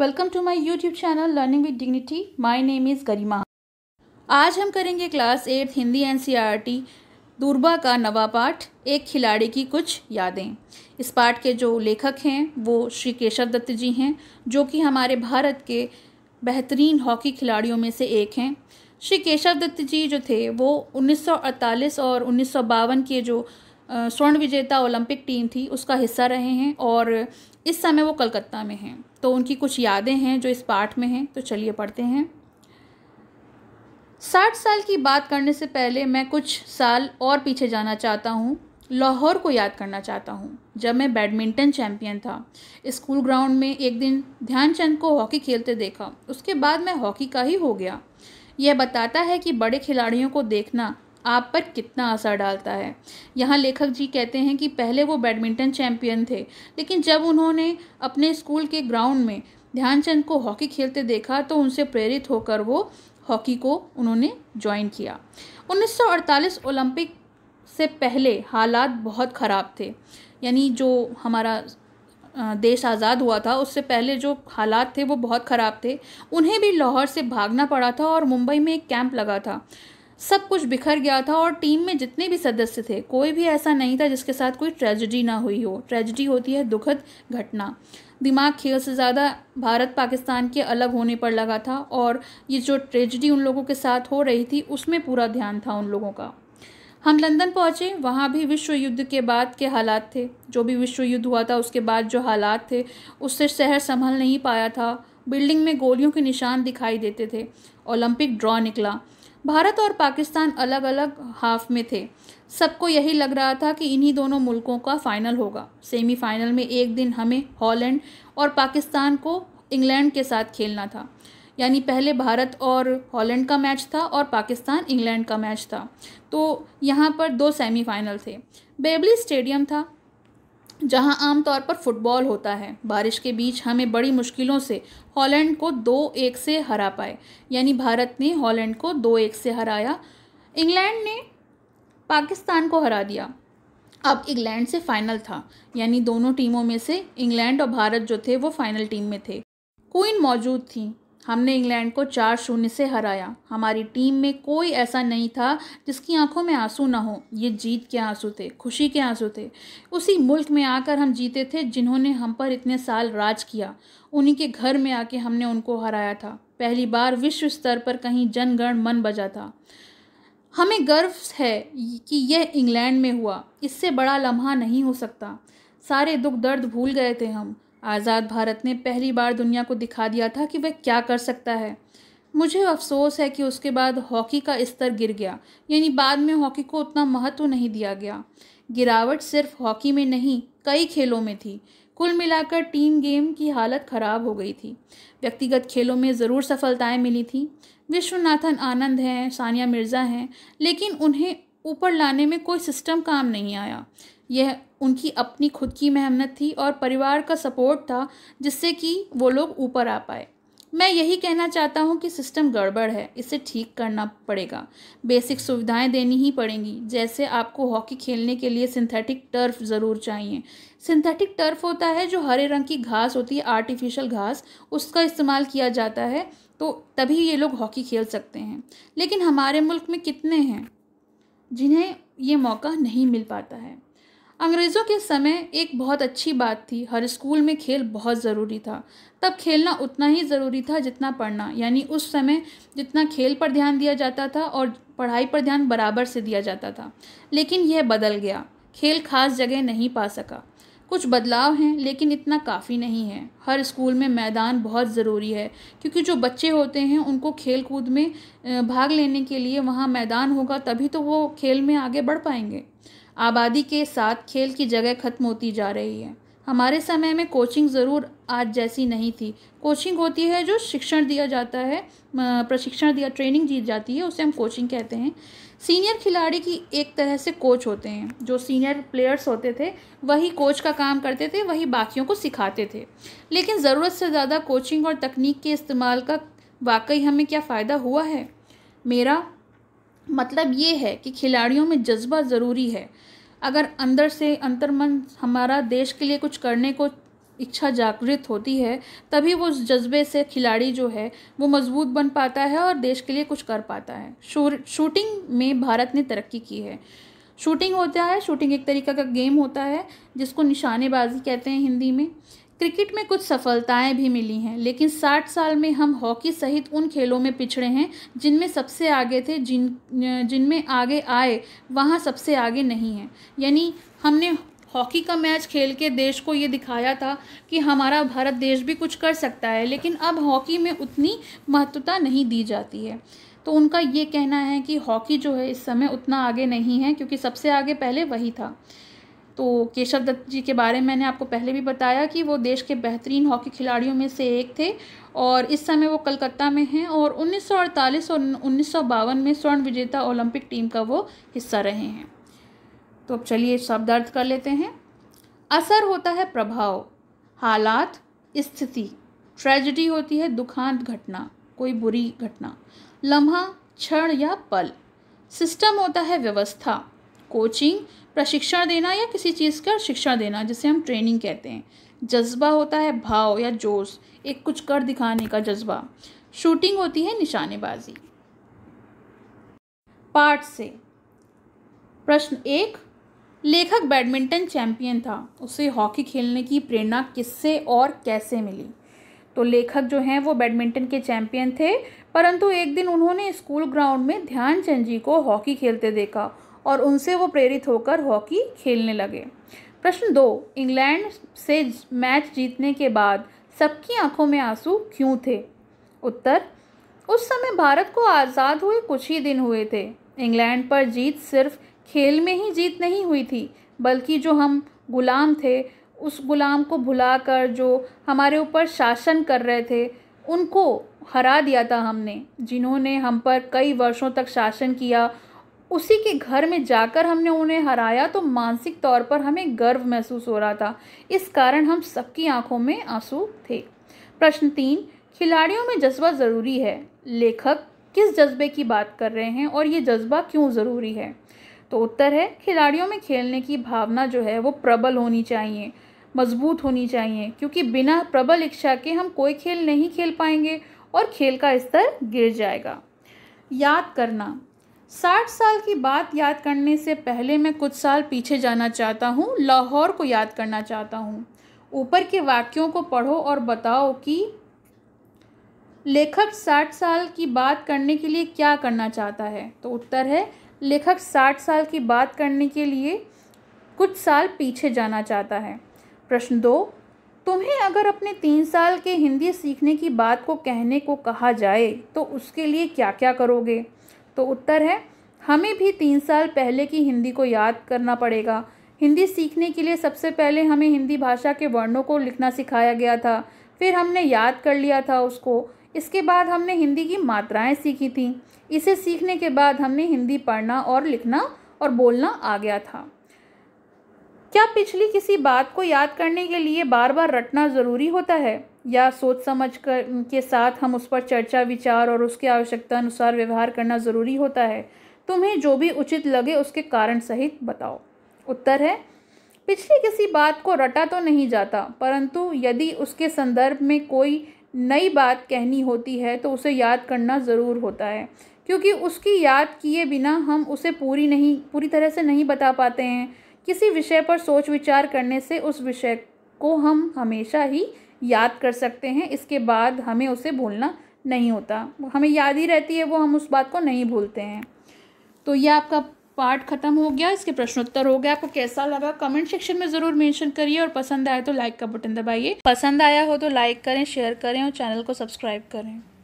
welcome to my YouTube channel learning with dignity my name is Garima आज हम करेंगे class eighth Hindi टी दूरबा का नवा पाठ एक खिलाड़ी की कुछ यादें इस पाठ के जो लेखक हैं वो श्री केशव दत्त जी हैं जो कि हमारे भारत के बेहतरीन हॉकी खिलाड़ियों में से एक हैं श्री केशव दत्त जी जो थे वो 1948 और उन्नीस के जो स्वर्ण विजेता ओलंपिक टीम थी उसका हिस्सा रहे हैं और इस समय वो कलकत्ता में हैं तो उनकी कुछ यादें हैं जो इस पाठ में हैं तो चलिए पढ़ते हैं साठ साल की बात करने से पहले मैं कुछ साल और पीछे जाना चाहता हूँ लाहौर को याद करना चाहता हूँ जब मैं बैडमिंटन चैम्पियन था स्कूल ग्राउंड में एक दिन ध्यानचंद को हॉकी खेलते देखा उसके बाद मैं हॉकी का ही हो गया यह बताता है कि बड़े खिलाड़ियों को देखना आप पर कितना असर डालता है यहाँ लेखक जी कहते हैं कि पहले वो बैडमिंटन चैम्पियन थे लेकिन जब उन्होंने अपने स्कूल के ग्राउंड में ध्यानचंद को हॉकी खेलते देखा तो उनसे प्रेरित होकर वो हॉकी को उन्होंने ज्वाइन किया 1948 ओलंपिक से पहले हालात बहुत ख़राब थे यानी जो हमारा देश आज़ाद हुआ था उससे पहले जो हालात थे वो बहुत ख़राब थे उन्हें भी लाहौर से भागना पड़ा था और मुंबई में एक कैंप लगा था सब कुछ बिखर गया था और टीम में जितने भी सदस्य थे कोई भी ऐसा नहीं था जिसके साथ कोई ट्रेजिडी ना हुई हो ट्रेजिडी होती है दुखद घटना दिमाग खेल से ज़्यादा भारत पाकिस्तान के अलग होने पर लगा था और ये जो ट्रेजिडी उन लोगों के साथ हो रही थी उसमें पूरा ध्यान था उन लोगों का हम लंदन पहुंचे वहाँ भी विश्व युद्ध के बाद के हालात थे जो भी विश्व युद्ध हुआ था उसके बाद जो हालात थे उससे शहर संभल नहीं पाया था बिल्डिंग में गोलियों के निशान दिखाई देते थे ओलंपिक ड्रॉ निकला भारत और पाकिस्तान अलग अलग हाफ में थे सबको यही लग रहा था कि इन्हीं दोनों मुल्कों का फाइनल होगा सेमीफाइनल में एक दिन हमें हॉलैंड और पाकिस्तान को इंग्लैंड के साथ खेलना था यानी पहले भारत और हॉलैंड का मैच था और पाकिस्तान इंग्लैंड का मैच था तो यहाँ पर दो सेमीफाइनल थे बेबली स्टेडियम था जहां आमतौर पर फुटबॉल होता है बारिश के बीच हमें बड़ी मुश्किलों से हॉलैंड को दो एक से हरा पाए यानी भारत ने हॉलैंड को दो एक से हराया इंग्लैंड ने पाकिस्तान को हरा दिया अब इंग्लैंड से फाइनल था यानी दोनों टीमों में से इंग्लैंड और भारत जो थे वो फाइनल टीम में थे क्वीन मौजूद थी हमने इंग्लैंड को चार शून्य से हराया हमारी टीम में कोई ऐसा नहीं था जिसकी आंखों में आंसू ना हो ये जीत के आंसू थे खुशी के आंसू थे उसी मुल्क में आकर हम जीते थे जिन्होंने हम पर इतने साल राज किया उन्हीं के घर में आके हमने उनको हराया था पहली बार विश्व स्तर पर कहीं जनगण मन बजा था हमें गर्व है कि यह इंग्लैंड में हुआ इससे बड़ा लम्हा नहीं हो सकता सारे दुख दर्द भूल गए थे हम आज़ाद भारत ने पहली बार दुनिया को दिखा दिया था कि वह क्या कर सकता है मुझे अफसोस है कि उसके बाद हॉकी का स्तर गिर गया यानी बाद में हॉकी को उतना महत्व नहीं दिया गया गिरावट सिर्फ हॉकी में नहीं कई खेलों में थी कुल मिलाकर टीम गेम की हालत ख़राब हो गई थी व्यक्तिगत खेलों में ज़रूर सफलताएं मिली थीं विश्वनाथन आनंद हैं सानिया मिर्ज़ा हैं लेकिन उन्हें ऊपर लाने में कोई सिस्टम काम नहीं आया यह उनकी अपनी खुद की मेहनत थी और परिवार का सपोर्ट था जिससे कि वो लोग ऊपर आ पाए मैं यही कहना चाहता हूँ कि सिस्टम गड़बड़ है इसे ठीक करना पड़ेगा बेसिक सुविधाएं देनी ही पड़ेंगी जैसे आपको हॉकी खेलने के लिए सिंथेटिक टर्फ ज़रूर चाहिए सिंथेटिक टर्फ होता है जो हरे रंग की घास होती है आर्टिफिशियल घास उसका इस्तेमाल किया जाता है तो तभी ये लोग हॉकी खेल सकते हैं लेकिन हमारे मुल्क में कितने हैं जिन्हें ये मौका नहीं मिल पाता है अंग्रेज़ों के समय एक बहुत अच्छी बात थी हर स्कूल में खेल बहुत ज़रूरी था तब खेलना उतना ही ज़रूरी था जितना पढ़ना यानी उस समय जितना खेल पर ध्यान दिया जाता था और पढ़ाई पर ध्यान बराबर से दिया जाता था लेकिन यह बदल गया खेल खास जगह नहीं पा सका कुछ बदलाव हैं लेकिन इतना काफ़ी नहीं है हर स्कूल में मैदान बहुत ज़रूरी है क्योंकि जो बच्चे होते हैं उनको खेल कूद में भाग लेने के लिए वहाँ मैदान होगा तभी तो वो खेल में आगे बढ़ पाएंगे आबादी के साथ खेल की जगह ख़त्म होती जा रही है हमारे समय में कोचिंग ज़रूर आज जैसी नहीं थी कोचिंग होती है जो शिक्षण दिया जाता है प्रशिक्षण दिया ट्रेनिंग दी जाती है उसे हम कोचिंग कहते हैं सीनियर खिलाड़ी की एक तरह से कोच होते हैं जो सीनियर प्लेयर्स होते थे वही कोच का काम करते थे वही बाकियों को सिखाते थे लेकिन ज़रूरत से ज़्यादा कोचिंग और तकनीक के इस्तेमाल का वाकई हमें क्या फ़ायदा हुआ है मेरा मतलब ये है कि खिलाड़ियों में जज्बा ज़रूरी है अगर अंदर से अंतर्मन हमारा देश के लिए कुछ करने को इच्छा जागृत होती है तभी वो उस जज्बे से खिलाड़ी जो है वो मजबूत बन पाता है और देश के लिए कुछ कर पाता है शूटिंग में भारत ने तरक्की की है शूटिंग होता है शूटिंग एक तरीका का गेम होता है जिसको निशानेबाजी कहते हैं हिंदी में क्रिकेट में कुछ सफलताएं भी मिली हैं लेकिन 60 साल में हम हॉकी सहित उन खेलों में पिछड़े हैं जिनमें सबसे आगे थे जिन जिनमें आगे आए वहाँ सबसे आगे नहीं हैं यानी हमने हॉकी का मैच खेल के देश को ये दिखाया था कि हमारा भारत देश भी कुछ कर सकता है लेकिन अब हॉकी में उतनी महत्वता नहीं दी जाती है तो उनका ये कहना है कि हॉकी जो है इस समय उतना आगे नहीं है क्योंकि सबसे आगे पहले वही था तो केशव दत्त जी के बारे में मैंने आपको पहले भी बताया कि वो देश के बेहतरीन हॉकी खिलाड़ियों में से एक थे और इस समय वो कलकत्ता में हैं और 1948 और उन्नीस में स्वर्ण विजेता ओलंपिक टीम का वो हिस्सा रहे हैं तो अब चलिए अर्थ कर लेते हैं असर होता है प्रभाव हालात स्थिति ट्रेजिडी होती है दुखांत घटना कोई बुरी घटना लम्हा क्षण या पल सिस्टम होता है व्यवस्था कोचिंग प्रशिक्षण देना या किसी चीज़ का शिक्षा देना जिसे हम ट्रेनिंग कहते हैं जज्बा होता है भाव या जोश एक कुछ कर दिखाने का जज्बा शूटिंग होती है निशानेबाजी पार्ट से प्रश्न एक लेखक बैडमिंटन चैंपियन था उसे हॉकी खेलने की प्रेरणा किससे और कैसे मिली तो लेखक जो हैं वो बैडमिंटन के चैंपियन थे परंतु एक दिन उन्होंने स्कूल ग्राउंड में ध्यानचंद जी को हॉकी खेलते देखा और उनसे वो प्रेरित होकर हॉकी खेलने लगे प्रश्न दो इंग्लैंड से मैच जीतने के बाद सबकी आंखों में आंसू क्यों थे उत्तर उस समय भारत को आज़ाद हुए कुछ ही दिन हुए थे इंग्लैंड पर जीत सिर्फ खेल में ही जीत नहीं हुई थी बल्कि जो हम गुलाम थे उस गुलाम को भुलाकर जो हमारे ऊपर शासन कर रहे थे उनको हरा दिया था हमने जिन्होंने हम पर कई वर्षों तक शासन किया उसी के घर में जाकर हमने उन्हें हराया तो मानसिक तौर पर हमें गर्व महसूस हो रहा था इस कारण हम सबकी आंखों में आंसू थे प्रश्न तीन खिलाड़ियों में जज्बा ज़रूरी है लेखक किस जज्बे की बात कर रहे हैं और ये जज्बा क्यों ज़रूरी है तो उत्तर है खिलाड़ियों में खेलने की भावना जो है वो प्रबल होनी चाहिए मजबूत होनी चाहिए क्योंकि बिना प्रबल इच्छा के हम कोई खेल नहीं खेल पाएंगे और खेल का स्तर गिर जाएगा याद करना साठ साल की बात याद करने से पहले मैं कुछ साल पीछे जाना चाहता हूँ लाहौर को याद करना चाहता हूँ ऊपर के वाक्यों को पढ़ो और बताओ कि लेखक साठ साल की बात करने के लिए क्या करना चाहता है तो उत्तर है लेखक साठ साल की बात करने के लिए कुछ साल पीछे जाना चाहता है प्रश्न दो तुम्हें अगर अपने तीन साल के हिंदी सीखने की बात को कहने को कहा जाए तो उसके लिए क्या क्या करोगे तो उत्तर है हमें भी तीन साल पहले की हिंदी को याद करना पड़ेगा हिंदी सीखने के लिए सबसे पहले हमें हिंदी भाषा के वर्णों को लिखना सिखाया गया था फिर हमने याद कर लिया था उसको इसके बाद हमने हिंदी की मात्राएं सीखी थीं इसे सीखने के बाद हमने हिंदी पढ़ना और लिखना और बोलना आ गया था क्या पिछली किसी बात को याद करने के लिए बार बार रटना ज़रूरी होता है या सोच समझ कर के साथ हम उस पर चर्चा विचार और उसके आवश्यकता अनुसार व्यवहार करना ज़रूरी होता है तुम्हें जो भी उचित लगे उसके कारण सहित बताओ उत्तर है पिछली किसी बात को रटा तो नहीं जाता परंतु यदि उसके संदर्भ में कोई नई बात कहनी होती है तो उसे याद करना ज़रूर होता है क्योंकि उसकी याद किए बिना हम उसे पूरी नहीं पूरी तरह से नहीं बता पाते हैं किसी विषय पर सोच विचार करने से उस विषय को हम हमेशा ही याद कर सकते हैं इसके बाद हमें उसे भूलना नहीं होता हमें याद ही रहती है वो हम उस बात को नहीं भूलते हैं तो ये आपका पार्ट ख़त्म हो गया इसके प्रश्नोत्तर हो गया आपको कैसा लगा कमेंट सेक्शन में ज़रूर मेंशन करिए और पसंद आए तो लाइक का बटन दबाइए पसंद आया हो तो लाइक करें शेयर करें और चैनल को सब्सक्राइब करें